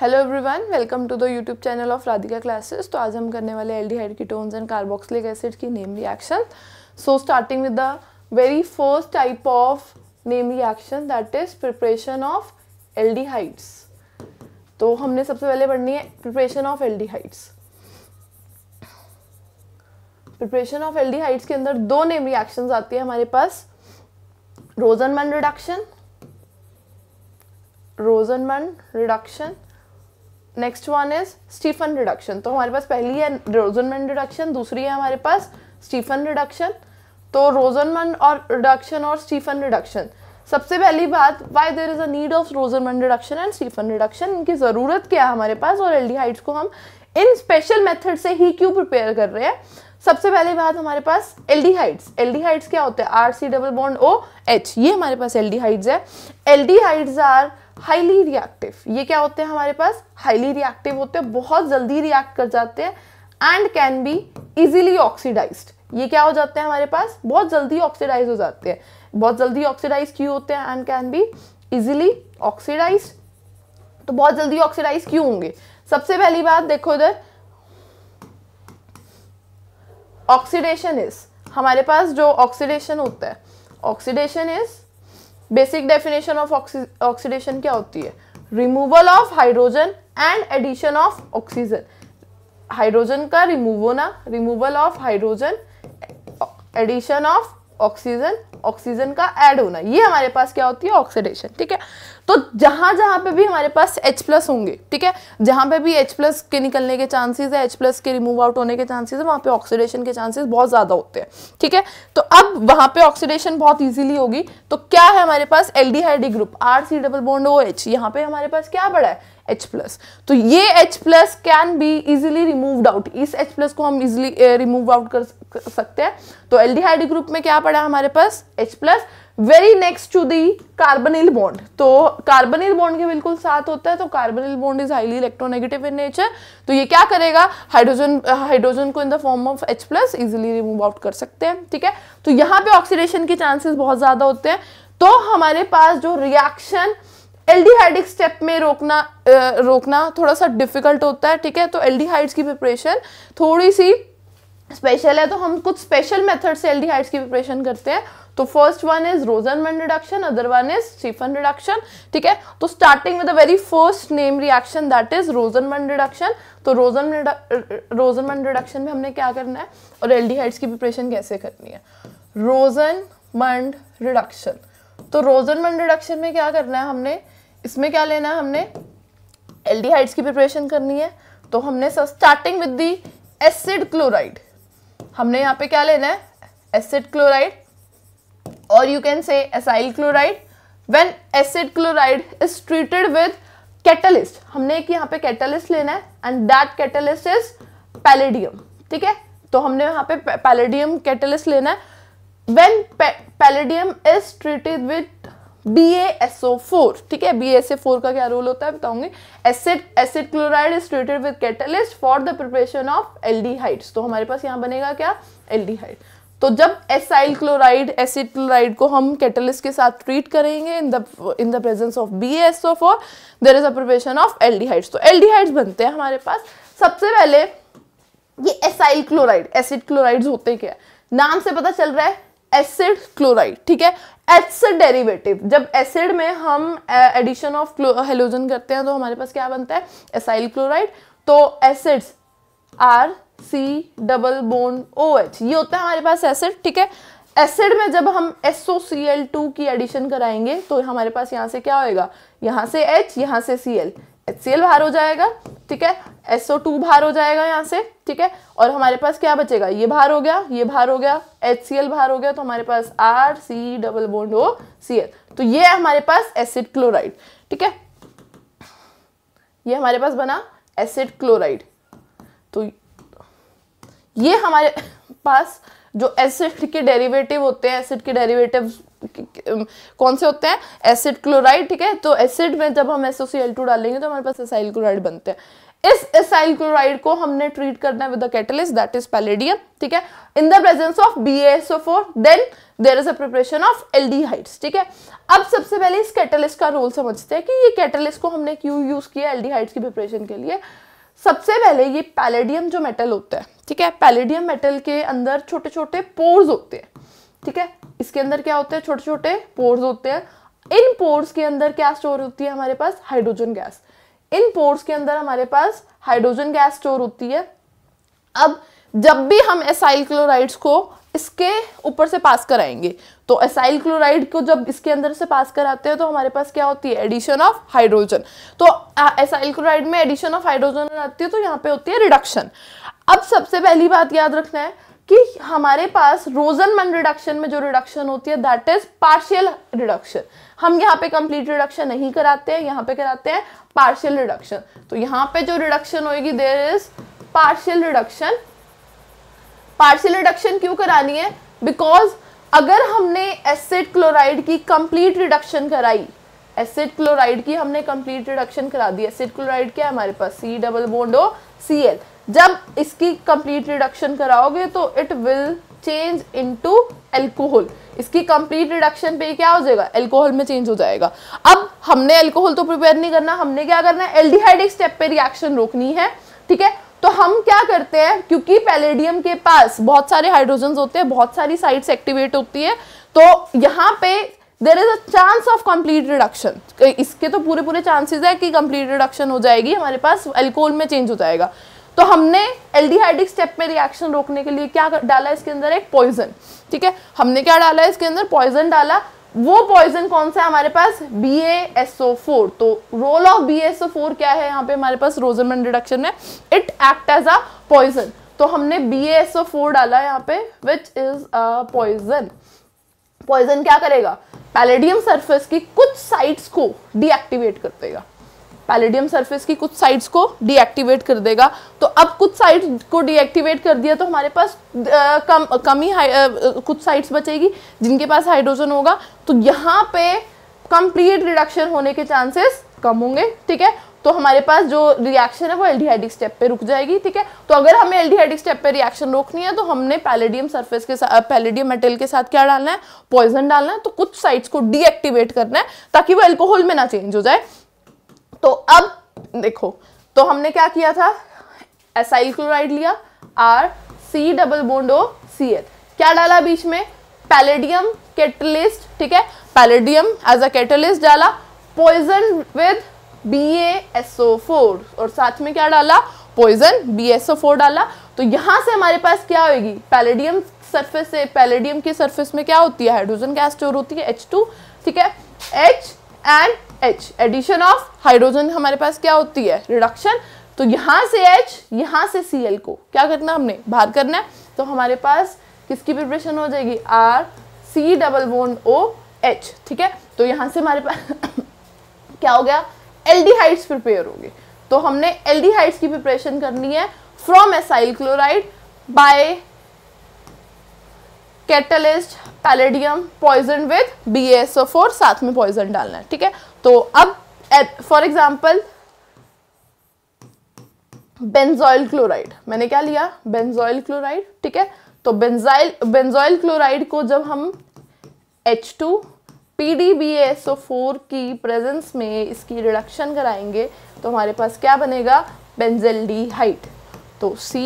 Hello everyone welcome to the YouTube channel of Radhika classes तो आज हम करने वाले aldehyde ketones and carboxylic acid की name reaction so starting with the very first type of name reaction that is preparation of aldehydes तो हमने सबसे पहले पढ़नी है preparation of aldehydes preparation of aldehydes के अंदर दो नेम रिएक्शन आती है हमारे पास Rosenmund reduction Rosenmund reduction next one is Stephen reduction तो हमारे पास पहली है रोजनमैन रिडक्शन दूसरी है हमारे पास स्टीफन रिडक्शन तो रोजनमैन और रिडक्शन और स्टीफन रिडक्शन सबसे पहली बात why there is a need of Rosenmund reduction and Stephen reduction इनकी ज़रूरत क्या है हमारे पास और एल को हम इन स्पेशल मेथड से ही क्यों प्रिपेयर कर रहे हैं सबसे पहली बात हमारे पास एल एल डी हाइट्स डी हाइट्स क्या होते हैं R C double bond O H ये हमारे पास एल डी हाइट्स है aldehydes are highly reactive ये क्या होते हैं हमारे पास हाईली रिएक्टिव होते हैं बहुत जल्दी रिएक्ट कर जाते हैं and can be easily oxidize ये क्या हो जाते हैं हमारे पास बहुत जल्दी ऑक्सीडाइज हो जाते हैं बहुत जल्दी ऑक्सीडाइज क्यों होते हैं and can be easily oxidize तो बहुत जल्दी ऑक्सीडाइज क्यों होंगे सबसे पहली बात देखो इधर ऑक्सीडेशन इज हमारे पास जो ऑक्सीडेशन होता है oxidation is basic definition of oxidation क्या होती है removal of hydrogen and addition of oxygen hydrogen का रिमूव होना removal of hydrogen addition of oxygen oxygen का ऐड होना ये हमारे पास क्या होती है ऑक्सीडेशन ठीक है तो जहां जहां पे भी हमारे पास H प्लस होंगे ठीक है जहां पे भी H प्लस के निकलने के चांसेस है H प्लस के रिमूव आउट होने के चांसेस है वहां पे ऑक्सीडेशन के चांसेस बहुत ज़्यादा होते हैं ठीक है थीके? तो अब वहां पे ऑक्सीडेशन बहुत इजीली होगी तो क्या है हमारे पास एल group R C double bond O H यहाँ पे हमारे पास क्या बड़ा है एच प्लस तो ये H plus can be easily removed out इस एच प्लस को हम इजिली रिमूव आउट कर सकते हैं तो एल ग्रुप में क्या पड़ा हमारे पास H plus very next to the carbonyl bond तो कार्बनिल बॉन्ड के बिल्कुल साथ होता है तो carbonyl bond is highly electronegative in nature तो ये क्या करेगा हाइड्रोजन हाइड्रोजन को in the form of H plus easily remove out कर सकते हैं ठीक है तो यहाँ पे ऑक्सीडेशन के चांसेस बहुत ज़्यादा होते हैं तो हमारे पास जो रिएक्शन एल्डिहाइडिक स्टेप में रोकना रोकना थोड़ा सा डिफिकल्ट होता है ठीक है तो एल्डिहाइड्स की प्रिपरेशन थोड़ी सी स्पेशल है तो हम कुछ स्पेशल मेथड से एल्डिहाइड्स की प्रिपरेशन करते हैं तो first one is Rosenmund reduction other one is Stephen reduction ठीक है तो starting with the very first name reaction that is Rosenmund reduction तो रोजन रोजन वन रिडक्शन में हमने क्या करना है और एल्डिहाइड्स की प्रिपरेशन कैसे करनी है रोजन मंड रिडक्शन तो रोजन मंड रिडक्शन में क्या करना है हमने इसमें क्या लेना है हमने एल की प्रिपरेशन करनी है तो हमने sir starting with the acid chloride हमने यहाँ पे क्या लेना है एसिड क्लोराइड और you can say acyl chloride when acid chloride is treated with catalyst हमने एक यहाँ पे कैटलिस्ट लेना है and that catalyst is palladium ठीक है तो हमने यहाँ पे पैलेडियम कैटलिस्ट लेना है when palladium is treated with B four ठीक है बी फोर का क्या रोल होता है बताऊंगी acid acid chloride is treated with catalyst for the preparation of aldehydes तो हमारे पास यहाँ बनेगा क्या एल्डिहाइड तो जब एसाइल क्लोराइड एसिड क्लोराइड को हम कैटलिस्ट के साथ ट्रीट करेंगे in the in the presence of B S O four there is a preparation of aldehydes तो एल्डिहाइड्स बनते हैं हमारे पास सबसे पहले ये एसाइल क्लोराइड एसिड क्लोराइड्स होते क्या नाम से पता चल रहा है एसिड क्लोराइड ठीक है एसिड डेरिवेटिव जब एसिड में हम एडिशन ऑफ हेलोजन करते हैं तो हमारे पास क्या बनता है एसाइल क्लोराइड तो acids R C double bond O H ये होता है हमारे पास एसिड ठीक है एसिड में जब हम एसओ सी एल टू की एडिशन कराएंगे तो हमारे पास यहाँ से क्या होएगा यहाँ से एच यहाँ से सी एल एच बाहर हो जाएगा ठीक है एसओ टू बाहर हो जाएगा यहाँ से ठीक है और हमारे पास क्या बचेगा ये बाहर हो गया ये बाहर हो गया एच सी बाहर हो गया तो हमारे पास R C double bond O C L तो ये है हमारे पास एसिड क्लोराइड ठीक है ये हमारे पास बना एसिड क्लोराइड तो ये हमारे पास जो एसिड के डेरिवेटिव होते हैं एसिड के डेरिवेटिव कौन से होते हैं एसिड क्लोराइड ठीक है तो एसिड में जब हम एसओसीएल टू डालेंगे तो हमारे पास एसाइल क्लोराइड बनते हैं इस एसाइल क्लोराइड को हमने ट्रीट करना है with the catalyst that is palladium ठीक है in the presence of B S O four then there is a preparation of L डी एल्डिहाइड्स ठीक है अब सबसे पहले इस कैटलिस्ट का रोल समझते हैं कि ये कैटलिस्ट को हमने क्यों यूज किया एल डी एल्डिहाइड्स की प्रिपरेशन के लिए सबसे पहले ये पैलेडियम जो मेटल होता है ठीक है पैलेडियम मेटल के अंदर छोटे छोटे पोर्स होते हैं ठीक है इसके अंदर क्या होते हैं छोटे छोटे पोर्स होते हैं इन पोर्स के अंदर क्या स्टोर होती है हमारे पास हाइड्रोजन गैस इन पोर्स के अंदर हमारे पास हाइड्रोजन गैस स्टोर होती है अब जब भी हम एसाइल क्लोराइड्स को इसके ऊपर से पास कराएंगे तो एसाइल क्लोराइड को जब इसके अंदर से पास कराते हैं तो हमारे पास क्या होती है एडिशन ऑफ हाइड्रोजन तो एसाइल क्लोराइड में एडिशन ऑफ हाइड्रोजन आती है तो यहाँ पे होती है रिडक्शन अब सबसे पहली बात याद रखना है कि हमारे पास रोजन मन रिडक्शन में जो रिडक्शन होती है दैट इज पार्शियल रिडक्शन हम यहाँ पे कंप्लीट रिडक्शन नहीं कराते हैं यहाँ पे कराते हैं पार्शियल रिडक्शन तो यहाँ पे जो रिडक्शन होगी there is partial reduction partial reduction क्यों करानी है बिकॉज अगर हमने एसिड क्लोराइड की कंप्लीट रिडक्शन कराई एसिड क्लोराइड की हमने कंप्लीट रिडक्शन करा दी एसिड क्लोराइड क्या है हमारे पास सी डबल बोन्डो सी एल जब इसकी कंप्लीट रिडक्शन कराओगे तो it will change into alcohol इसकी कंप्लीट रिडक्शन पे क्या हो जाएगा एल्कोहल में चेंज हो जाएगा अब हमने एल्कोहल तो प्रिपेयर नहीं करना हमने क्या करना है एक स्टेप पे रिएक्शन रोकनी है ठीक है तो हम क्या करते हैं क्योंकि पैलेडियम के पास बहुत सारे हाइड्रोजन होते हैं बहुत सारी साइट्स एक्टिवेट होती है तो यहाँ पे there is a chance of complete reduction इसके तो पूरे पूरे चांसेस है कि कंप्लीट रिडक्शन हो जाएगी हमारे पास एल्कोहल में चेंज हो जाएगा तो हमने एल्डिहाइडिक स्टेप में रिएक्शन रोकने के लिए क्या डाला इसके अंदर एक पॉइजन ठीक है हमने क्या डाला इसके अंदर पॉइजन डाला वो पॉइजन कौन सा है हमारे पास बी फोर तो रोल ऑफ बी फोर क्या है यहाँ पे हमारे पास रोजरमैन रिडक्शन में it act as a poison तो हमने बी फोर डाला यहाँ पे which is a poison poison क्या करेगा पैलेडियम सरफेस की कुछ साइट्स को डीएक्टिवेट कर देगा पैलेडियम सरफेस की कुछ साइड्स को डीएक्टिवेट कर देगा तो अब कुछ साइड्स को डीएक्टिवेट कर दिया तो हमारे पास कम कमी कुछ साइड्स बचेगी जिनके पास हाइड्रोजन होगा तो यहाँ पे कंप्लीट रिडक्शन होने के चांसेस कम होंगे ठीक है तो हमारे पास जो रिएक्शन है वो एल्डिहाइडिक स्टेप पे रुक जाएगी ठीक है तो अगर हमें एल्डिहाइडिक स्टेप पे रिएक्शन रोकनी है तो हमने पैलेडियम सरफेस के साथ पैलेडियम मेटल के साथ क्या डालना है पॉइजन डालना है तो कुछ साइड्स को डीएक्टिवेट करना है ताकि वो एल्कोहल में ना चेंज हो जाए तो अब देखो तो हमने क्या किया था एसाइल क्लोराइड e लिया R C double bond O C H क्या डाला बीच में पैलेडियम कैटलिस्ट ठीक है पैलेडियम एज अ कैटलिस्ट डाला poison with B S O four और साथ में क्या डाला पॉइजन बी एसओ फोर डाला तो यहां से हमारे पास क्या होगी पैलेडियम सरफेस से पैलेडियम की सरफेस में क्या होती है हाइड्रोजन गैस स्टोर होती है एच टू ठीक है H and H addition of hydrogen हमारे पास क्या होती है रिडक्शन तो यहाँ से एच यहाँ से सी एल को क्या करना हमने बाहर करना है तो हमारे पास किसकी प्रिपरेशन हो जाएगी R C double bond O H ठीक है तो यहाँ से हमारे पास क्या हो गया एल डी हाइट्स प्रिपेयर हो गए तो हमने एल डी हाइट्स की प्रिपरेशन करनी है from acyl chloride by catalyst palladium poison with B S O four साथ में पॉइजन डालना है ठीक है तो अब फॉर एग्जाम्पल बेंजॉइल क्लोराइड मैंने क्या लिया बेंजॉइल क्लोराइड ठीक है तो बेंजाइल बेंजॉइल क्लोराइड को जब हम H two P D B S O four की प्रेजेंस में इसकी रिडक्शन कराएंगे तो हमारे पास क्या बनेगा बेंजल डी हाइट तो C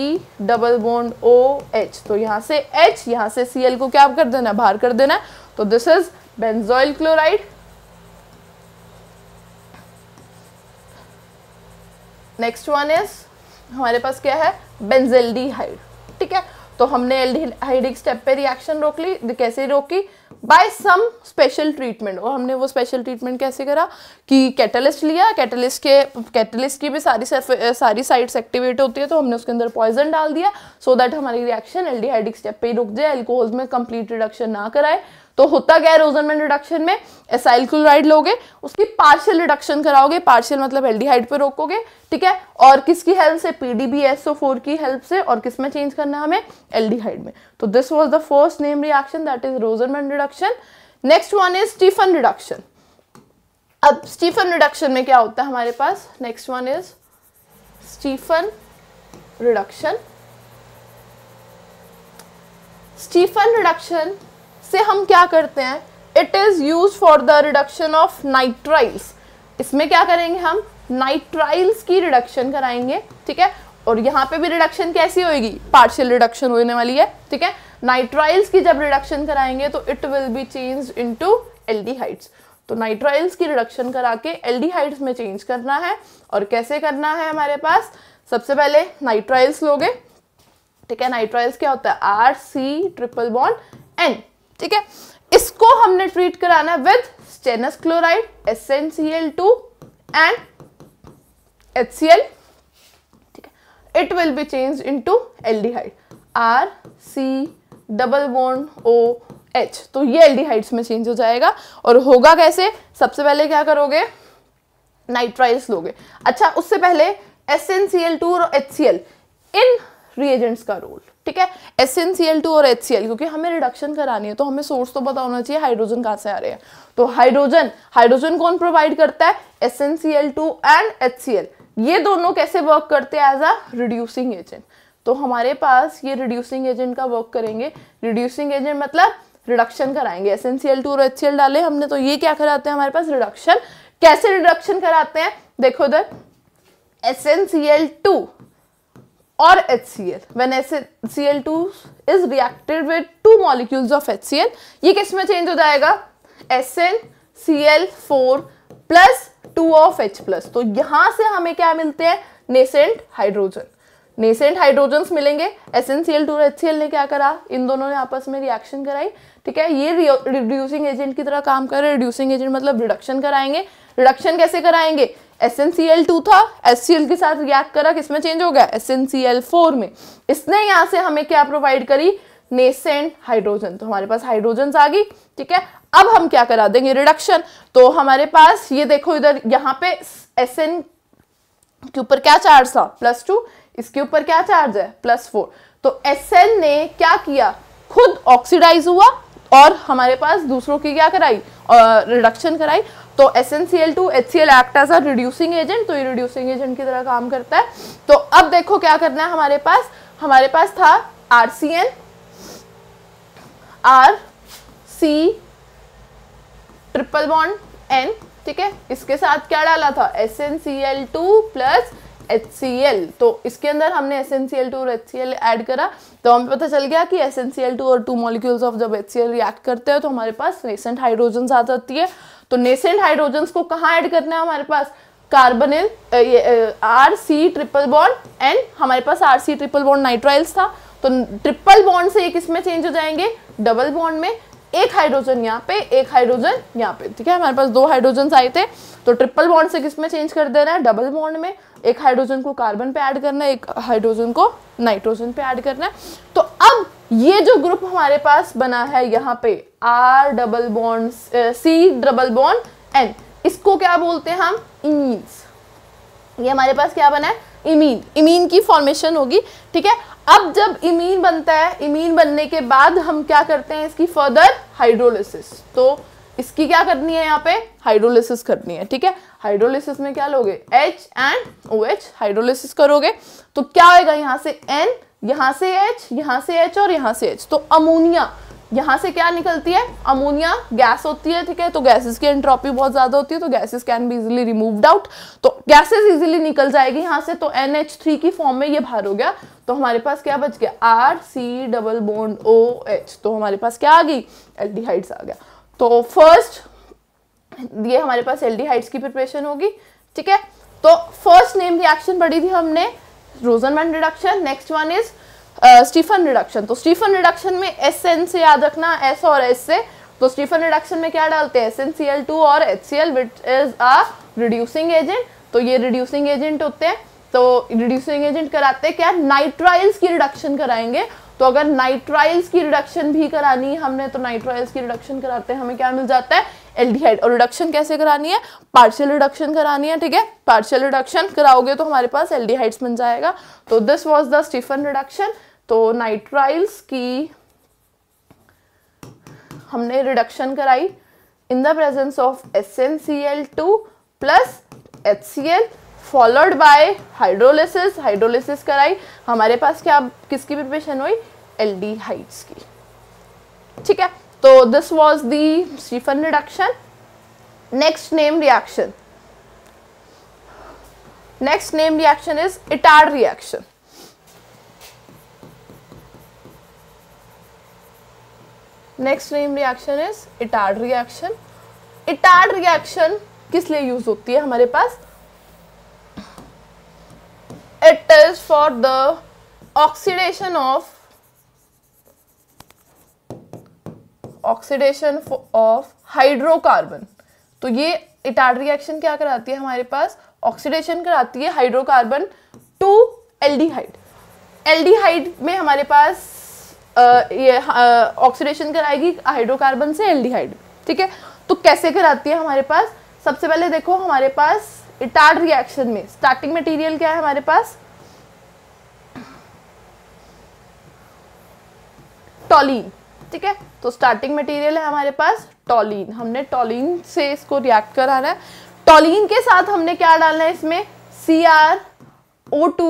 double bond O H तो यहाँ से H यहाँ से Cl को क्या कर देना बाहर कर देना है तो this is benzoyl chloride next one is हमारे पास क्या है बेंजेल ठीक है तो हमने एल्डिहाइडिक स्टेप पे रिएक्शन रोक ली कैसे रोकी बाय सम स्पेशल ट्रीटमेंट और हमने वो स्पेशल ट्रीटमेंट कैसे करा कि कैटलिस्ट लिया कैटलिस्ट के कैटलिस्ट की भी सारी सारी साइड्स एक्टिवेट होती है तो हमने उसके अंदर पॉइजन डाल दिया सो so दैट हमारी रिएक्शन एल्डिहाइडिक स्टेप पे ही रुक जाए एल्कोहल्स में कंप्लीट रिडक्शन ना कराए तो होता क्या है रोजनमेंट रिडक्शन में एसाइल क्लोराइड लोगे उसकी पार्शियल रिडक्शन कराओगे पार्शियल मतलब एल्डिहाइड पे रोकोगे ठीक है और किसकी हेल्प से पीडीबीएसओ की हेल्प से और किस में चेंज करना है हमें एल्डिहाइड में तो this was the first name reaction that is Rosenmund reduction next one is Stephen reduction अब स्टीफन रिडक्शन में क्या होता है हमारे पास next one is Stephen reduction Stephen reduction से हम क्या करते हैं it is use for the reduction of nitriles इसमें क्या करेंगे हम नाइट्राइल्स की रिडक्शन कराएंगे ठीक है और यहाँ पे भी रिडक्शन कैसी होगी पार्शियल रिडक्शन होने वाली है ठीक है नाइट्राइल्स की जब रिडक्शन कराएंगे तो it will be change into हाइट्स तो नाइट्राइल्स की रिडक्शन करा के एल्डिहाइड्स में चेंज करना है और कैसे करना है हमारे पास सबसे पहले नाइट्राइल्स लोगे ठीक है नाइट्राइल्स क्या होता है R C triple bond N ठीक है इसको हमने ट्रीट कराना है with stannous chloride S N C L two and H C L ठीक है it will be change into aldehyde R C double वन ओ एच तो ये एल डी हाइड्स में चेंज हो जाएगा और होगा कैसे सबसे पहले क्या करोगे नाइट्राइल्स लोगे अच्छा उससे पहले S N C L two और एच सी एल इन रिएजेंट्स का रोल ठीक है S N C L two और एच सी एल क्योंकि हमें रिडक्शन करानी है तो हमें सोर्स तो पता होना चाहिए हाइड्रोजन कहाँ से आ रहे हैं तो हाइड्रोजन हाइड्रोजन कौन प्रोवाइड करता है S N C L two and H C L ये दोनों कैसे वर्क करते हैं एज अ रिड्यूसिंग एजेंट तो हमारे पास ये रिड्यूसिंग एजेंट का वर्क करेंगे रिड्यूसिंग एजेंट मतलब रिडक्शन कराएंगे S N C L two और एच सी एल डाले हमने तो ये क्या कराते हैं हमारे पास रिडक्शन कैसे रिडक्शन कराते हैं देखो उधर S N C L two L two is HCl2 with two with of H C L ये किस में चेंज हो जाएगा L four plus two of H plus तो यहां से हमें क्या मिलते हैं नेसेंट हाइड्रोजन नेसेंट हाइड्रोजन मिलेंगे S N C L two और एच सी एल ने क्या करा इन दोनों ने आपस में रिएक्शन कराई ठीक है ये रिड्यूसिंग एजेंट की तरह काम कर रहे रिड्यूसिंग एजेंट मतलब रिडक्शन कराएंगे रिडक्शन कैसे कराएंगे S N C L two था एस सी एल के साथ रिएक्ट करा किसमें चेंज हो गया S N C L four में इसने यहाँ से हमें क्या प्रोवाइड करी नेसेंट हाइड्रोजन तो हमारे पास हाइड्रोजन आ गई ठीक है अब हम क्या करा देंगे रिडक्शन तो हमारे पास ये देखो इधर यहाँ पे एस एन के ऊपर क्या चार्ज था प्लस टू इसके ऊपर क्या चार्ज है प्लस फोर तो एस एन ने क्या किया खुद ऑक्सीडाइज हुआ और हमारे पास दूसरों की क्या कराई रिडक्शन कराई तो S N C L two H C L act as a reducing agent तो ये रिड्यूसिंग एजेंट की तरह काम करता है तो अब देखो क्या करना है हमारे पास हमारे पास था R C N R C triple bond N ठीक है इसके साथ क्या डाला था S N C L two plus H C L तो इसके अंदर हमने S N C L two और एच सी एल एड करा तो हमें पता चल गया कि S N C L two और टू मॉलिक्यूल्स ऑफ जब एच सी एल रिएक्ट करते हैं तो हमारे पास रेसेंट हाइड्रोजन आ जाती है तो नेसेंट हाइड्रोजन को कहाँ ऐड करना है हमारे पास carbonyl R C triple bond and हमारे पास R C triple bond nitriles था तो ट्रिपल बॉन्ड से ये किसमें चेंज हो जाएंगे डबल बॉन्ड में एक हाइड्रोजन यहाँ पे एक हाइड्रोजन यहाँ पे ठीक है हमारे पास दो हाइड्रोजन आए थे तो ट्रिपल बॉन्ड से किसमें चेंज कर दे रहे हैं डबल बॉन्ड में एक हाइड्रोजन को कार्बन पे ऐड करना है एक हाइड्रोजन को नाइट्रोजन पे ऐड करना है तो अब ये जो ग्रुप हमारे पास बना है यहाँ पे R double bond C double bond N इसको क्या बोलते हैं हम इमीन्स ये हमारे पास क्या बना है इमीन इमीन की फॉर्मेशन होगी ठीक है अब जब इमीन बनता है इमीन बनने के बाद हम क्या करते हैं इसकी फर्दर हाइड्रोलिसिस तो इसकी क्या करनी है यहाँ पे हाइड्रोलिसिस करनी है ठीक है हाइड्रोलिसिस में क्या लोगे H and O H hydrolysis करोगे तो क्या होएगा यहाँ से एन यहां से एच यहां से एच और यहां से एच तो अमोनिया यहां से क्या निकलती है अमोनिया गैस होती है ठीक है तो गैसेस की एंट्रोपी बहुत ज्यादा होती है तो gases can be easily removed out तो गैसेस इजिली निकल जाएगी यहां से तो एन की फॉर्म में ये बाहर हो गया तो हमारे पास क्या बच गया R C double bond O H तो हमारे पास क्या आ गई एल आ गया तो फर्स्ट ये हमारे पास एल की प्रिपरेशन होगी ठीक है तो फर्स्ट नेम रिएक्शन पढ़ी थी हमने Rosenmund reduction next one is Stephen reduction तो स्टीफन रिडक्शन में एस एन से याद रखना एस और एस से तो स्टीफन रिडक्शन में क्या डालते हैं S N C L two और H C L which is a reducing agent तो ये रिड्यूसिंग एजेंट होते हैं तो रिड्यूसिंग एजेंट कराते हैं क्या नाइट्राइल्स की रिडक्शन कराएंगे तो अगर नाइट्राइल्स की रिडक्शन भी करानी है हमने तो नाइट्राइल्स की रिडक्शन कराते हैं हमें क्या मिल जाता है एल्डिहाइड और रिडक्शन कैसे करानी है पार्शियल रिडक्शन करानी है ठीक है पार्शियल रिडक्शन कराओगे तो हमारे पास एल्डिहाइड्स बन जाएगा तो this was the Stephen reduction तो नाइट्राइल्स की हमने रिडक्शन कराई in the presence of S N C L two plus H C L followed by hydrolysis hydrolysis कराई हमारे पास क्या किसकी प्रिपरेशन हुई एल्डिहाइड्स की ठीक है तो this was Stephen reduction next name reaction next name reaction is Etard reaction next name reaction is Etard reaction Etard reaction किस लिए यूज होती है हमारे पास it is for the oxidation of oxidation of hydrocarbon तो ये Etard reaction क्या कराती है हमारे पास ऑक्सीडेशन कराती है हाइड्रोकार्बन टू एल्डिहाइड एल्डिहाइड में हमारे पास आ, ये ऑक्सीडेशन कराएगी हाइड्रोकार्बन से एल्डिहाइड ठीक है तो कैसे कराती है हमारे पास सबसे पहले देखो हमारे पास इटाड रिएक्शन में स्टार्टिंग मटीरियल क्या है हमारे पास टॉलीन ठीक है तो स्टार्टिंग मटेरियल है हमारे पास टॉलिन हमने टॉलिन से इसको रिएक्ट कराना है टॉलिन के साथ हमने क्या डालना है इसमें C R O two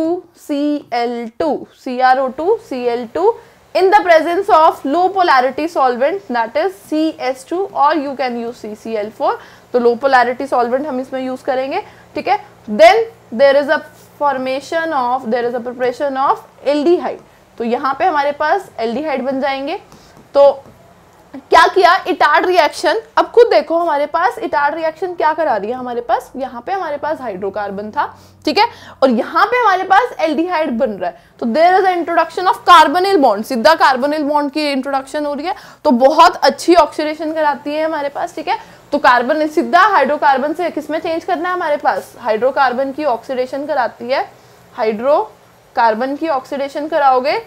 C L two C R O two C L two in the presence of low polarity solvent that is C S two और you can use C C L four तो low polarity solvent हम इसमें use करेंगे ठीक है then there is a formation of there is a preparation of L aldehyde तो यहाँ पे हमारे पास एल डी हाइड बन जाएंगे तो क्या किया इटार्ड रिएक्शन अब खुद देखो हमारे पास इटार्ड रिएक्शन क्या करा रही है हमारे पास यहाँ पे हमारे पास हाइड्रोकार्बन था ठीक है और यहाँ पे हमारे पास एल्डिहाइड बन रहा है तो there is introduction of carbonyl bond सीधा कार्बनिल बॉन्ड की इंट्रोडक्शन हो रही है तो बहुत अच्छी ऑक्सीडेशन कराती है हमारे पास ठीक है तो कार्बन सीधा हाइड्रोकार्बन से किसमें चेंज करना है हमारे पास हाइड्रोकार्बन की ऑक्सीडेशन कराती है हाइड्रोकार्बन की ऑक्सीडेशन कराओगे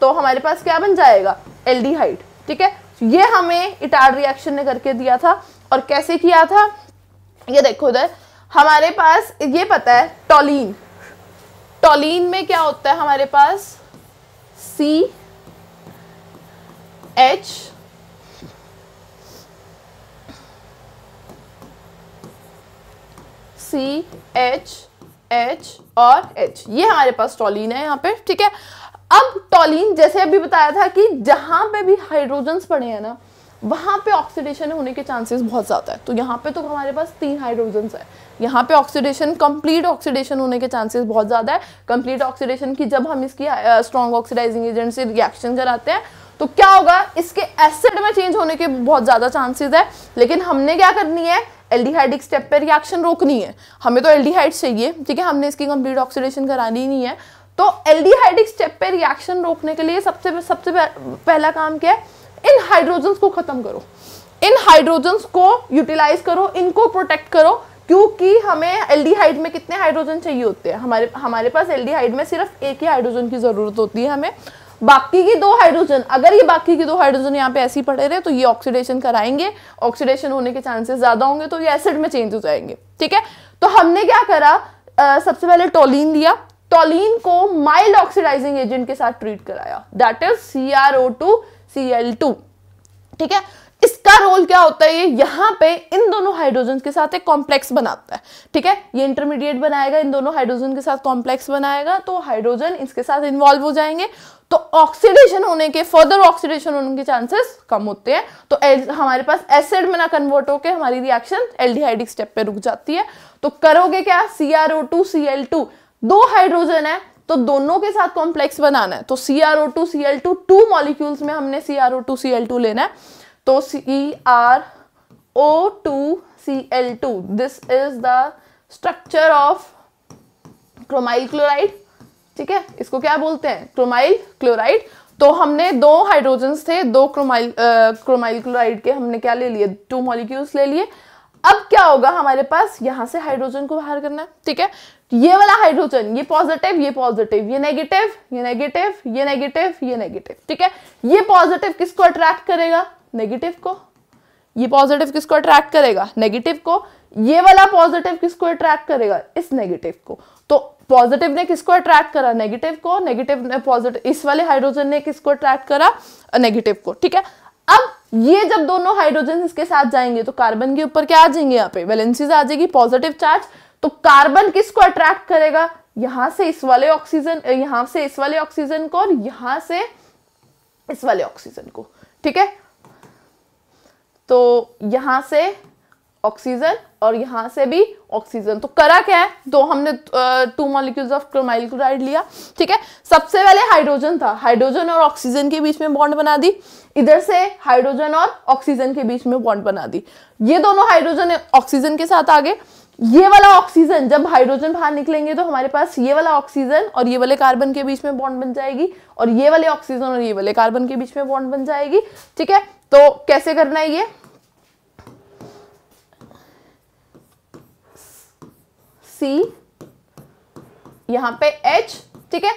तो हमारे पास क्या बन जाएगा एल ठीक है ये हमें इटार रिएक्शन ने करके दिया था और कैसे किया था ये देखो उधर हमारे पास ये पता है टोलिन टोलिन में क्या होता है हमारे पास C H C H H और एच ये हमारे पास टोलिन है यहाँ पे ठीक है अब टॉलिन जैसे अभी बताया था कि जहां पे भी हाइड्रोजन पड़े हैं ना वहां पे ऑक्सीडेशन होने के चांसेस बहुत ज़्यादा है तो यहाँ पे तो हमारे पास तीन हाइड्रोजन है यहाँ पे ऑक्सीडेशन कंप्लीट ऑक्सीडेशन होने के चांसेस बहुत ज़्यादा है कंप्लीट ऑक्सीडेशन की जब हम इसकी स्ट्रॉन्ग ऑक्सीडाइजिंग एजेंट से रिएक्शन कराते हैं तो क्या होगा इसके एसिड में चेंज होने के बहुत ज़्यादा चांसेस है लेकिन हमने क्या करनी है एल्डिहाइडिक स्टेप पे रिएक्शन रोकनी है हमें तो एल्डिहाइड चाहिए ठीक है हमने इसकी कंप्लीट ऑक्सीडेशन करानी नहीं है तो एल्डिहाइडिक स्टेप पे रिएक्शन रोकने के लिए सबसे सबसे पहला काम क्या है इन हाइड्रोजन्स को ख़त्म करो इन हाइड्रोजन्स को यूटिलाइज करो इनको प्रोटेक्ट करो क्योंकि हमें एल्डिहाइड में कितने हाइड्रोजन चाहिए होते हैं हमारे हमारे पास एल्डिहाइड में सिर्फ एक ही हाइड्रोजन की ज़रूरत होती है हमें बाकी की दो हाइड्रोजन अगर ये बाकी के दो हाइड्रोजन यहाँ पे ऐसे ही पड़े रहे तो ये ऑक्सीडेशन कराएंगे ऑक्सीडेशन होने के चांसेस ज़्यादा होंगे तो ये एसिड में चेंज हो जाएंगे ठीक है तो हमने क्या करा आ, सबसे पहले टोलिन लिया टॉलिन को माइल्ड ऑक्सीडाइजिंग एजेंट के साथ ट्रीट कराया that is C R O two C L two ठीक है इसका रोल क्या होता है ये यहाँ पे इन दोनों हाइड्रोजन के साथ एक कॉम्प्लेक्स बनाता है ठीक है ये इंटरमीडिएट बनाएगा इन दोनों हाइड्रोजन के साथ कॉम्प्लेक्स बनाएगा तो हाइड्रोजन इसके साथ इन्वॉल्व हो जाएंगे तो ऑक्सीडेशन होने के फर्दर ऑक्सीडेशन होने के चांसेस कम होते हैं तो हमारे पास एसिड में ना कन्वर्ट होकर हमारी रिएक्शन एल्डिहाइडिक स्टेप पर रुक जाती है तो करोगे क्या C R O two C L two दो हाइड्रोजन है तो दोनों के साथ कॉम्प्लेक्स बनाना है तो C R O two C L two two molecules में हमने C R O two C L two लेना है तो C R O two C L two this is the structure of chromyl chloride ठीक है इसको क्या बोलते हैं क्रोमाइल क्लोराइड तो हमने दो हाइड्रोजन थे दो क्रोमाइल क्रोमाइल क्लोराइड के हमने क्या ले लिए टू मॉलिक्यूल्स ले लिए अब क्या होगा हमारे पास यहां से हाइड्रोजन को बाहर करना है ठीक है ये वाला हाइड्रोजन ये पॉजिटिव ये पॉजिटिव ये नेगेटिव ये नेगेटिव ये नेगेटिव ये नेगेटिव ठीक है ये पॉजिटिव किसको अट्रैक्ट करेगा नेगेटिव को ये पॉजिटिव किसको अट्रैक्ट करेगा नेगेटिव को ये वाला पॉजिटिव किसको अट्रैक्ट करेगा इस नेगेटिव को तो पॉजिटिव ने किसको अट्रैक्ट करा नेगेटिव को नेगेटिव ने पॉजिटिव इस वाले हाइड्रोजन ने किसको अट्रैक्ट करा नेगेटिव को ठीक है अब ये जब दोनों हाइड्रोजन इसके साथ जाएंगे तो कार्बन के ऊपर क्या आ जाएंगे यहाँ पे वैलेंसीज आ जाएगी पॉजिटिव चार्ज तो कार्बन किसको अट्रैक्ट करेगा यहां से इस वाले ऑक्सीजन यहां से इस वाले ऑक्सीजन को और यहां से इस वाले ऑक्सीजन को ठीक है तो यहां से ऑक्सीजन और यहां से भी ऑक्सीजन तो करा क्या है तो हमने two molecules of chromyl chloride लिया ठीक है सबसे पहले हाइड्रोजन था हाइड्रोजन और ऑक्सीजन के बीच में बॉन्ड बना दी इधर से हाइड्रोजन और ऑक्सीजन के बीच में बॉन्ड बना दी ये दोनों हाइड्रोजन ऑक्सीजन के साथ आ गए ये वाला ऑक्सीजन जब हाइड्रोजन बाहर निकलेंगे तो हमारे पास ये वाला ऑक्सीजन और ये वाले कार्बन के बीच में बॉन्ड बन जाएगी और ये वाले ऑक्सीजन और ये वाले कार्बन के बीच में बॉन्ड बन जाएगी ठीक है तो कैसे करना है ये सी यहां पे एच ठीक है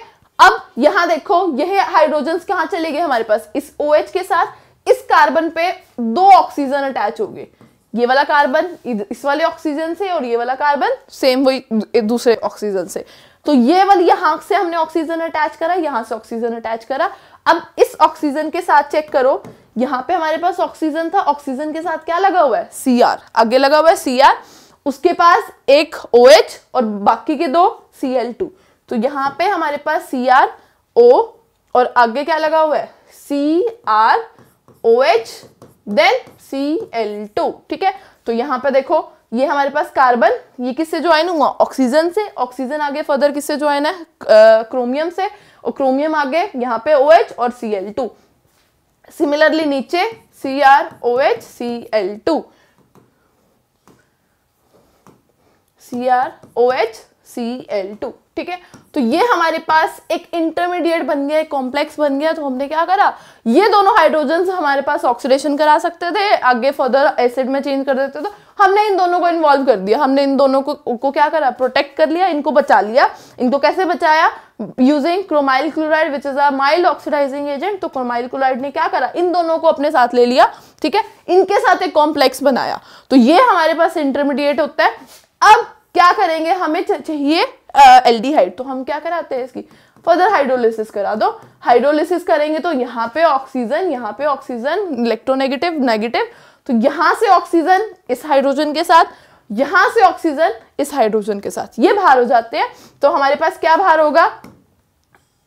अब यहां देखो यह हाइड्रोजन कहां चले गए हमारे पास इस ओ OH के साथ इस कार्बन पे दो ऑक्सीजन अटैच हो गए ये वाला कार्बन इस वाले ऑक्सीजन से और ये वाला कार्बन सेम वही दूसरे ऑक्सीजन से तो ये वाली यहां से हमने ऑक्सीजन अटैच करा यहाँ से ऑक्सीजन अटैच करा अब इस ऑक्सीजन के साथ चेक करो यहां पे हमारे पास ऑक्सीजन था ऑक्सीजन के साथ क्या लगा हुआ है सी आर आगे लगा हुआ है सी आर उसके पास एक ओ OH और बाकी के दो सी एल टू तो यहाँ पे हमारे पास सी आर ओ और आगे क्या लगा हुआ है C R O H then C L two ठीक है तो यहां पे देखो ये हमारे पास कार्बन ये किससे ज्वाइन हुआ ऑक्सीजन से ऑक्सीजन आगे फर्दर किससे ज्वाइन है क्रोमियम से और क्रोमियम आगे यहाँ पे ओ OH और सी एल टू सिमिलरली नीचे C R O H C L two C R O H C L two ठीक है तो ये हमारे पास एक इंटरमीडिएट बन गया कॉम्प्लेक्स बन गया तो हमने क्या करा ये दोनों हाइड्रोजन हमारे पास ऑक्सीडेशन करा सकते थे आगे फर्दर एसिड में चेंज कर देते थे तो हमने इन दोनों को इन्वॉल्व कर दिया हमने इन दोनों को को क्या करा प्रोटेक्ट कर लिया इनको बचा लिया इनको कैसे बचाया using chromyl chloride which is a mild oxidising agent तो क्रोमाइल क्लोराइड ने क्या करा इन दोनों को अपने साथ ले लिया ठीक है इनके साथ एक कॉम्प्लेक्स बनाया तो ये हमारे पास इंटरमीडिएट होता है अब क्या करेंगे हमें चाहिए एल्डिहाइड तो हम क्या कराते हैं इसकी फर्दर हाइड्रोलिसिस करा दो हाइड्रोलिसिस करेंगे तो यहाँ पे ऑक्सीजन यहाँ पे ऑक्सीजन इलेक्ट्रोनेगेटिव नेगेटिव तो यहाँ से ऑक्सीजन इस हाइड्रोजन के साथ यहाँ से ऑक्सीजन इस हाइड्रोजन के साथ ये भार हो जाते हैं तो हमारे पास क्या भार होगा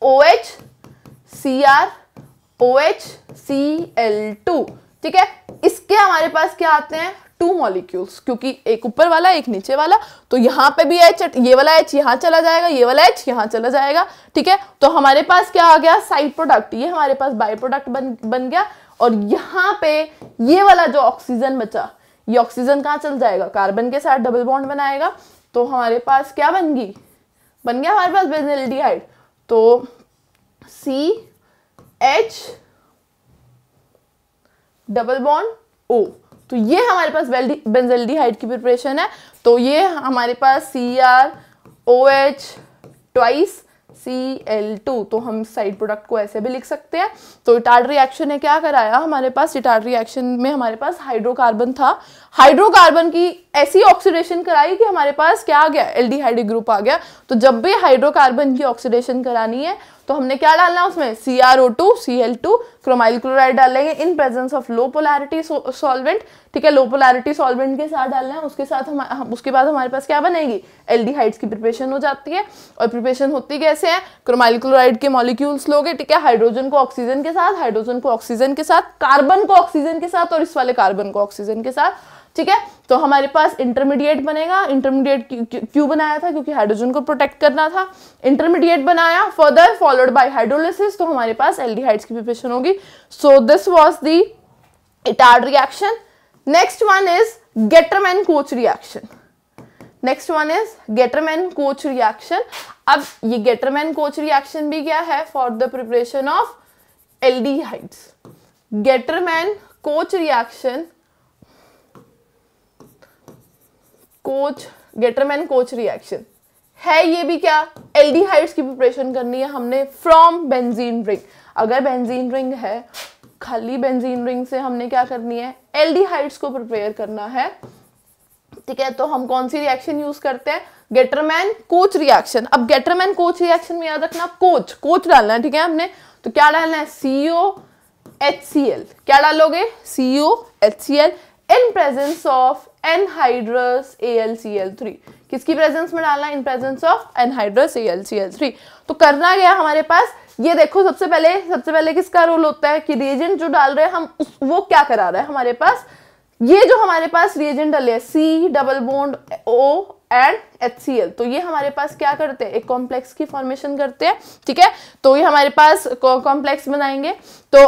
O H C R O H C L two ठीक है इसके हमारे पास क्या आते हैं टू मॉलिक्यूल्स क्योंकि एक ऊपर वाला एक नीचे वाला तो यहाँ पे भी एच ये वाला एच यहाँ चला जाएगा ये वाला एच यहाँ चला जाएगा ठीक है तो हमारे पास क्या आ गया साइड प्रोडक्ट ये हमारे पास बाई प्रोडक्ट बन बन गया और यहाँ पे ये वाला जो ऑक्सीजन बचा ये ऑक्सीजन कहाँ चल जाएगा कार्बन के साथ डबल बॉन्ड बनाएगा तो हमारे पास क्या बन गई बन गया हमारे पास बेजल्डिहाइड तो C H double bond O तो ये हमारे पास बेंजल्डिहाइड की प्रिपरेशन है तो ये हमारे पास C R O H twice C L two तो हम साइड प्रोडक्ट को ऐसे भी लिख सकते हैं तो इटार रिएक्शन ने क्या कराया हमारे पास इटार रिएक्शन में हमारे पास हाइड्रोकार्बन था हाइड्रोकार्बन की ऐसी ऑक्सीडेशन कराई कि हमारे पास क्या आ गया एल ग्रुप आ गया तो जब भी हाइड्रोकार्बन की ऑक्सीडेशन करानी है तो हमने क्या डालना है उसमें C R O two C L two chromyl chloride डालेंगे in presence of low polarity solvent ठीक है लो पोलैरिटी सॉल्वेंट के साथ डालना है उसके साथ हम उसके बाद हमारे पास क्या बनेगी एल्डिहाइड्स की प्रिपरेशन हो जाती है और प्रिपरेशन होती कैसे है क्रोमाइल क्लोराइड के मॉलिक्यूल्स लोगे ठीक है हाइड्रोजन को ऑक्सीजन के साथ हाइड्रोजन को ऑक्सीजन के साथ कार्बन को ऑक्सीजन के साथ और इस वाले कार्बन को ऑक्सीजन के साथ ठीक है तो हमारे पास इंटरमीडिएट बनेगा इंटरमीडिएट क्यों बनाया था क्योंकि हाइड्रोजन को प्रोटेक्ट करना था इंटरमीडिएट बनाया फर्दर फॉलोड बाय हाइड्रोलिसिस तो हमारे पास एल्डिहाइड्स की प्रिपरेशन होगी so this was the Etard reaction next one is Gattermann Koch reaction next one is Gattermann Koch reaction अब ये गेटरमैन कोच रिएक्शन भी क्या है for the preparation of aldehydes Gattermann Koch reaction Koch Gattermann Koch reaction है ये भी क्या aldehydes की प्रिपरेशन करनी है हमने फ्रॉम बेंजीन रिंग अगर बेंजीन रिंग है खाली बेंजीन रिंग से हमने क्या करनी है एल्डिहाइड्स को प्रिपेयर करना है ठीक है तो हम कौन सी रिएक्शन यूज करते हैं गेटरमैन कोच रिएक्शन अब गेटरमैन कोच रिएक्शन में याद रखना कोच कोच डालना है ठीक है हमने तो क्या डालना है सीओ एच सी एल क्या डालोगे CO H C L in presence of anhydrous AlCl3 किसकी प्रेजेंस में डालना इन प्रेजेंस ऑफ एनहाइड्रस AlCl3 तो करना गया हमारे पास ये देखो सबसे पहले सबसे पहले किसका रोल होता है कि रिएजेंट जो डाल रहे हैं हम उस वो क्या करा रहा है हमारे पास ये जो हमारे पास रिएजेंट डाले है C double bond O and H C L तो ये हमारे पास क्या करते हैं एक कॉम्प्लेक्स की फॉर्मेशन करते हैं ठीक है तो ये हमारे पास कॉम्प्लेक्स बनाएंगे तो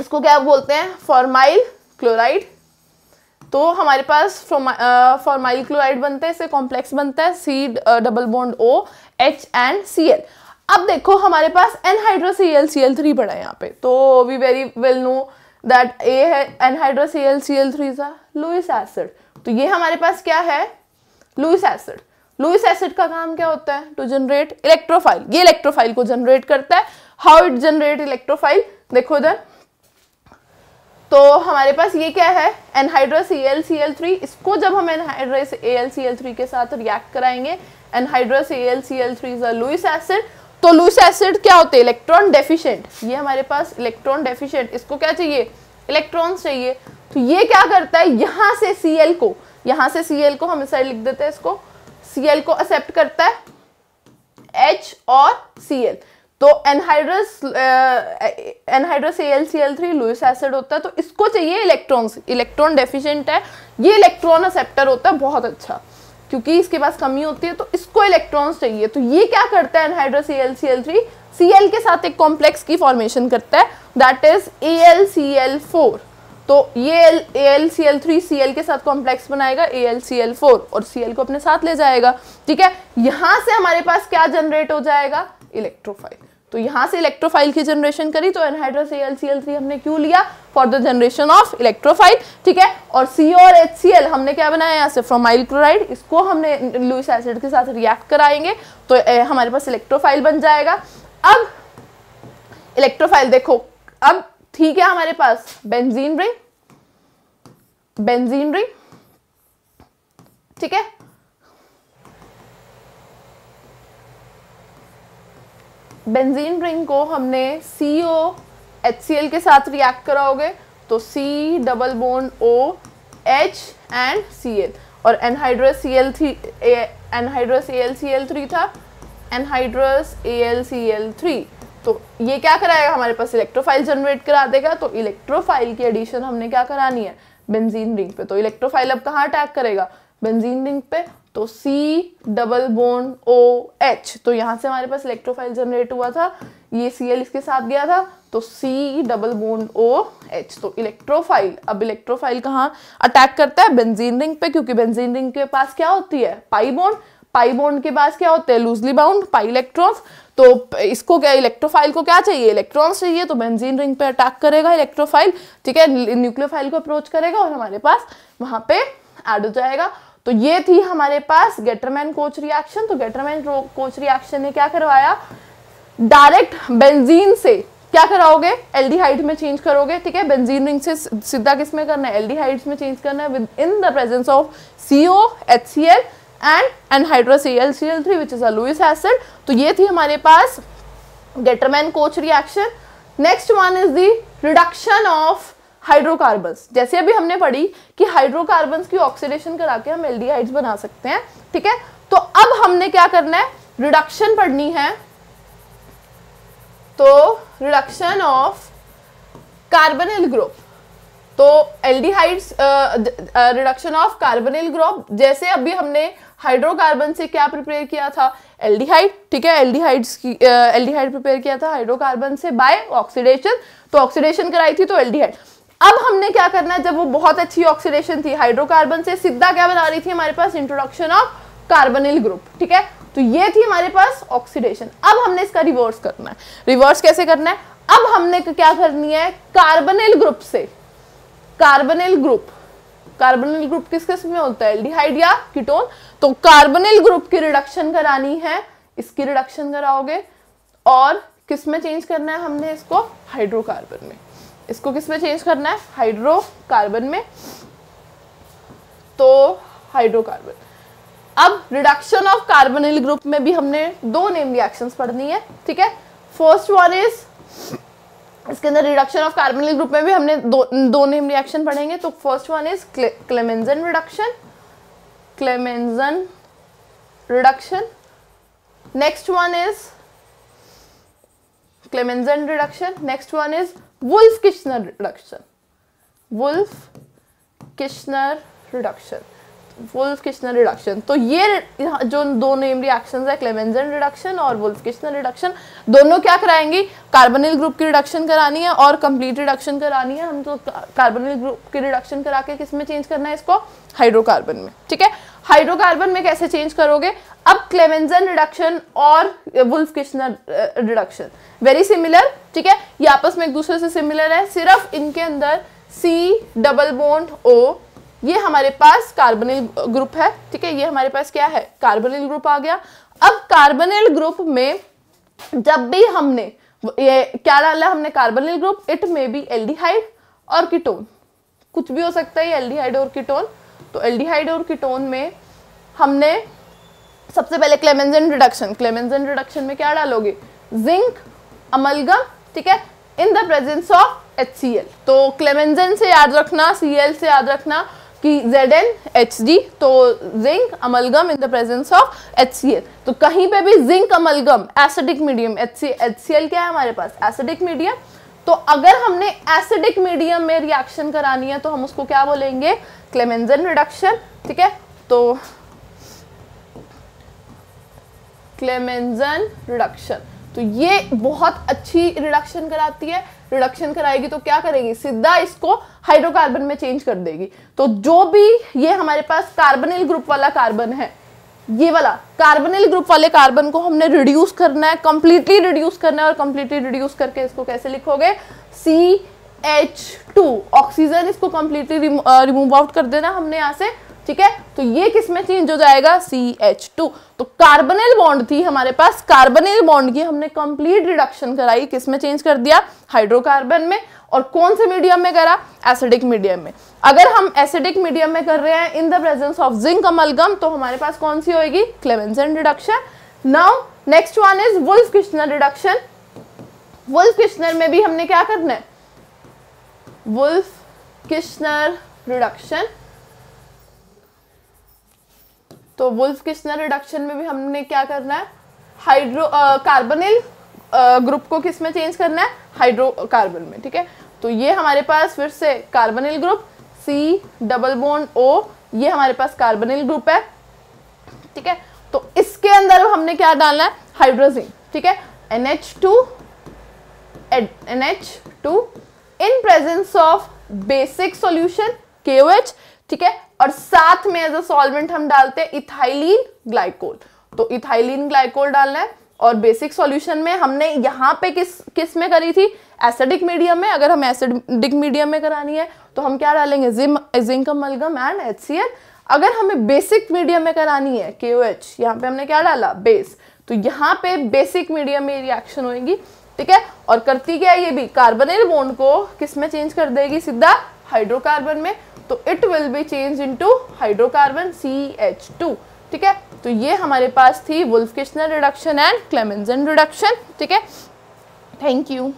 इसको क्या बोलते हैं फॉर्माइल क्लोराइड तो हमारे पास फॉर्माइल क्लोराइड बनता है इससे कॉम्प्लेक्स बनता है C double bond O H and C L अब देखो हमारे पास anhydro C L C L three पड़ा है यहाँ पे तो we very well know that A है hydro C L C L three सा लुइस एसिड तो ये हमारे पास क्या है लुइस एसिड लुइस एसिड का काम क्या होता है टू जनरेट इलेक्ट्रोफाइल ये इलेक्ट्रोफाइल को जनरेट करता है हाउ इट जनरेट इलेक्ट्रोफाइल देखो इधर तो हमारे पास ये क्या है anhydrous A L C L three इसको जब हम anhydrous A L C L three के साथ रिएक्ट कराएंगे anhydrous A L C L three is a Lewis acid तो लुइस एसिड क्या होते हैं इलेक्ट्रॉन डेफिशिएंट ये हमारे पास इलेक्ट्रॉन डेफिशिएंट इसको क्या चाहिए इलेक्ट्रॉन्स चाहिए तो ये क्या करता है यहाँ से सी एल को यहाँ से सी एल को हम इस लिख देते हैं इसको सी एल को एक्सेप्ट करता है एच और सी एल तो anhydrous anhydrous three Lewis acid होता है तो इसको चाहिए इलेक्ट्रॉन्स इलेक्ट्रॉन डेफिशिएंट है ये इलेक्ट्रॉन असेप्टर होता है बहुत अच्छा क्योंकि इसके पास कमी होती है तो इसको इलेक्ट्रॉन्स चाहिए तो ये क्या करता है एनहाइड्रोस थ्री सी एल के साथ एक कॉम्प्लेक्स की फॉर्मेशन करता है that is A L C L four तो ये L A L C L three C L के साथ कॉम्प्लेक्स बनाएगा A L C L four और सी एल को अपने साथ ले जाएगा ठीक है यहां से हमारे पास क्या जनरेट हो जाएगा इलेक्ट्रोफाइल तो यहां से इलेक्ट्रोफाइल की जनरेशन करी तो एनहाइड्रस ए हमने क्यों लिया for the generation of electrophile ठीक है और सी और एच हमने क्या बनाया यहाँ से फ्रोमाइल क्लोराइड इसको हमने लुइस एसिड के साथ रिएक्ट कराएंगे तो ए, हमारे पास इलेक्ट्रोफाइल बन जाएगा अब इलेक्ट्रोफाइल देखो अब ठीक है हमारे पास बेंजीन रिंग बेंजीन रिंग ठीक है बेंजीन रिंग को हमने सी ओ एच सी एल के साथ रिएक्ट कराओगे तो C double bond O H and C L और anhydrous C L three anhydrous A L C L three था anhydrous A L C L three तो ये क्या कराएगा हमारे पास इलेक्ट्रोफाइल जनरेट करा देगा तो इलेक्ट्रोफाइल की एडिशन हमने क्या करानी है बेंजीन रिंग पे तो इलेक्ट्रोफाइल अब कहाँ अटैक करेगा बेंजीन रिंग पे तो C double bond O H तो यहाँ से हमारे पास इलेक्ट्रोफाइल जनरेट हुआ था ये सी एल इसके साथ गया था तो C double bond O H तो इलेक्ट्रोफाइल अब इलेक्ट्रोफाइल कहाँ अटैक करता है बेंजीन रिंग पे क्योंकि बेंजीन रिंग के पास क्या होती है पाई बोन पाई बोन के पास क्या होते हैं लूजली बाउंड पाई इलेक्ट्रॉन्स तो इसको क्या इलेक्ट्रोफाइल को क्या चाहिए इलेक्ट्रॉन्स चाहिए तो बेंजीन रिंग पे अटैक करेगा इलेक्ट्रोफाइल ठीक है न्यूक्लियोफाइल को अप्रोच करेगा और हमारे पास वहाँ पे ऐड हो जाएगा तो ये थी हमारे पास गेटरमैन कोच रिएक्शन तो गेटरमैन कोच रिएक्शन ने क्या करवाया डायरेक्ट बेंजीन से क्या कराओगे एल्डिहाइड में चेंज करोगे ठीक है बेंजीन रिंग से सीधा किस में करना है एल्डिहाइड्स में चेंज करना है with in the presence of C O H C L and anhydrous L C L three which is a acid तो ये थी हमारे पास Gattermann Koch reaction next one is the reduction of hydrocarbon जैसे अभी हमने पढ़ी कि हाइड्रोकार्बन की ऑक्सीडेशन करा के हम एल्डिहाइड्स बना सकते हैं ठीक है तो अब हमने क्या करना है रिडक्शन पढ़नी है तो रिडक्शन ऑफ कार्बनिल ग्रुप तो aldehydes reduction of carbonyl group जैसे अभी हमने हाइड्रोकार्बन से क्या प्रिपेयर किया था एल्डिहाइड ठीक है एल्डिहाइड्स की एल्डिहाइड प्रिपेयर किया था हाइड्रोकार्बन से बाय ऑक्सीडेशन तो ऑक्सीडेशन कराई थी तो एल्डिहाइड अब हमने क्या करना है जब वो बहुत अच्छी ऑक्सीडेशन थी हाइड्रोकार्बन से सीधा क्या बना रही थी हमारे पास इंट्रोडक्शन ऑफ कार्बनिल ग्रुप ठीक है तो ये थी हमारे पास ऑक्सीडेशन अब हमने इसका रिवर्स करना है रिवर्स कैसे करना है अब हमने क्या करनी है कार्बनिल ग्रुप से कार्बनिल ग्रुप कार्बनिल ग्रुप किस किस में होता है एल्डिहाइड या कीटोन तो कार्बनिल ग्रुप की रिडक्शन करानी है इसकी रिडक्शन कराओगे और किस में चेंज करना है हमने इसको हाइड्रोकार्बन में इसको किस में चेंज करना है हाइड्रोकार्बन में तो हाइड्रोकार्बन अब रिडक्शन ऑफ कार्बोनिल ग्रुप में भी हमने दो नेम रिएक्शन पढ़नी है ठीक है फर्स्ट वन इज इसके अंदर रिडक्शन ऑफ कार्बोनिल ग्रुप में भी हमने दो दो नेम रिएक्शन पढ़ेंगे तो first one is Clemmensen reduction Clemmensen reduction next one is Clemmensen reduction next one is Wolff Kishner reduction Wolff Kishner reduction Wolff Kishner reduction तो ये जो दो नेम रिएक्शन है क्लेमेंजन रिडक्शन और वुल्फ किश्नर रिडक्शन दोनों क्या कराएंगी कार्बनिल group की reduction करानी है और कंप्लीट रिडक्शन करानी है हम तो कार्बनिल ग्रुप की रिडक्शन करा के किस में चेंज करना है इसको हाइड्रोकार्बन में ठीक है हाइड्रोकार्बन में कैसे चेंज करोगे अब क्लेमेंजन रिडक्शन और Wolff Kishner reduction very similar ठीक है ये आपस में एक दूसरे से सिमिलर है सिर्फ इनके अंदर सी डबल बोन्ड ओ ये हमारे पास कार्बनिल ग्रुप है ठीक है ये हमारे पास क्या है कार्बनिल ग्रुप आ गया अब कार्बनिल ग्रुप में जब भी हमने ये क्या डाला हमने carbonyl group it may be aldehyde और कीटोन कुछ भी हो सकता है एल्डिहाइड और कीटोन तो एल्डिहाइड और कीटोन में हमने सबसे पहले क्लेमेंजन रिडक्शन क्लेमेंजन रिडक्शन में क्या डालोगे जिंक अमलगम ठीक है in the presence of H तो क्लेमेंजन से याद रखना सी से याद रखना कि जेड एन तो zinc amalgam in the presence of H तो कहीं पे भी zinc amalgam acidic medium H क्या है हमारे पास एसिडिक मीडियम तो अगर हमने एसिडिक मीडियम में रिएक्शन करानी है तो हम उसको क्या बोलेंगे क्लेमेंजन रिडक्शन ठीक है तो क्लेमेंजन रिडक्शन तो ये बहुत अच्छी रिडक्शन कराती है रिडक्शन कराएगी तो क्या करेगी सीधा इसको हाइड्रोकार्बन में चेंज कर देगी तो जो भी ये हमारे पास कार्बनिल ग्रुप वाला कार्बन है ये वाला कार्बनिल ग्रुप वाले कार्बन को हमने रिड्यूस करना है कंप्लीटली रिड्यूस करना है और कंप्लीटली रिड्यूस करके इसको कैसे लिखोगे सी एच टू ऑक्सीजन इसको कंप्लीटली रिमूव आउट कर देना हमने यहाँ से ठीक है तो ये किस में चेंज हो जाएगा सी एच टू तो कार्बनिल बॉन्ड थी हमारे पास कार्बनिल बॉन्ड की हमने कंप्लीट रिडक्शन कराई किस में चेंज कर दिया हाइड्रोकार्बन में और कौन से मीडियम में करा एसिडिक मीडियम में अगर हम एसिडिक मीडियम में कर रहे हैं in the presence of zinc amalgam तो हमारे पास कौन सी होगी Clemmensen reduction now next one is Wolff Kishner reduction Wolff Kishner में भी हमने क्या करना है वुल्फ किश्नर रिडक्शन तो वुल्फ किस्नर रिडक्शन में भी हमने क्या करना है हाइड्रो कार्बनिल ग्रुप को किस में चेंज करना है हाइड्रो कार्बन में ठीक है तो ये हमारे पास फिर से carbonyl group C double bond O ये हमारे पास कार्बनिल ग्रुप है ठीक है तो इसके अंदर हमने क्या डालना है हाइड्रोजीन ठीक है NH2 NH2 two N H two in presence of basic solution के ओ एच ठीक है और साथ में एज अ सॉल्वेंट हम डालते हैं इथाइलिन ग्लाइकोल तो इथाइलिन ग्लाइकोल डालना है और बेसिक सॉल्यूशन में हमने यहाँ पे किस किस में करी थी एसिडिक मीडियम में अगर हम एसिडिक मीडियम में करानी है तो हम क्या डालेंगे जिंक अमलगम एंड एच अगर हमें बेसिक मीडियम में करानी है के ओ एच यहाँ पे हमने क्या डाला बेस तो यहाँ पे बेसिक मीडियम में रिएक्शन होगी ठीक है और करती क्या है ये भी कार्बनिल बोन्ड को किस में चेंज कर देगी सीधा हाइड्रोकार्बन में तो it will be change into hydrocarbon C H two ठीक है तो ये हमारे पास थी Wolff Kishner reduction and Clemmensen reduction ठीक है थैंक यू